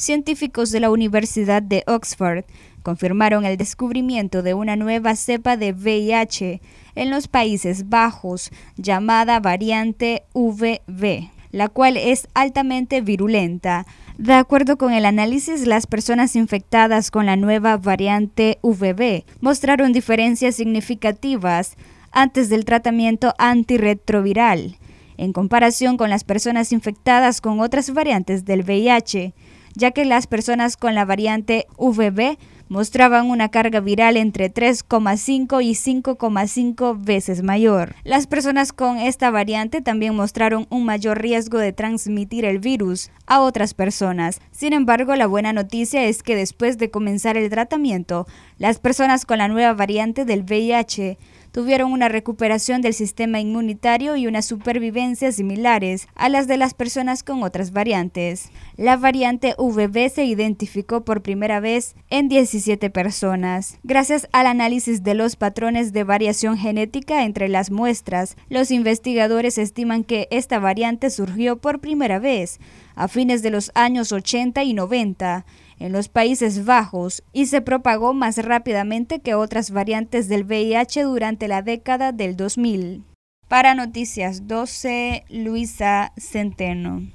científicos de la Universidad de Oxford confirmaron el descubrimiento de una nueva cepa de VIH en los Países Bajos llamada variante VB, la cual es altamente virulenta. De acuerdo con el análisis, las personas infectadas con la nueva variante VB mostraron diferencias significativas antes del tratamiento antirretroviral, en comparación con las personas infectadas con otras variantes del VIH ya que las personas con la variante VB mostraban una carga viral entre 3,5 y 5,5 veces mayor. Las personas con esta variante también mostraron un mayor riesgo de transmitir el virus a otras personas. Sin embargo, la buena noticia es que después de comenzar el tratamiento, las personas con la nueva variante del VIH tuvieron una recuperación del sistema inmunitario y una supervivencia similares a las de las personas con otras variantes. La variante VB se identificó por primera vez en 17 personas, gracias al análisis de los patrones de variación genética entre las muestras. Los investigadores estiman que esta variante surgió por primera vez a fines de los años 80 y 90 en los Países Bajos y se propagó más rápidamente que otras variantes del VIH durante la década del 2000. Para Noticias 12, Luisa Centeno.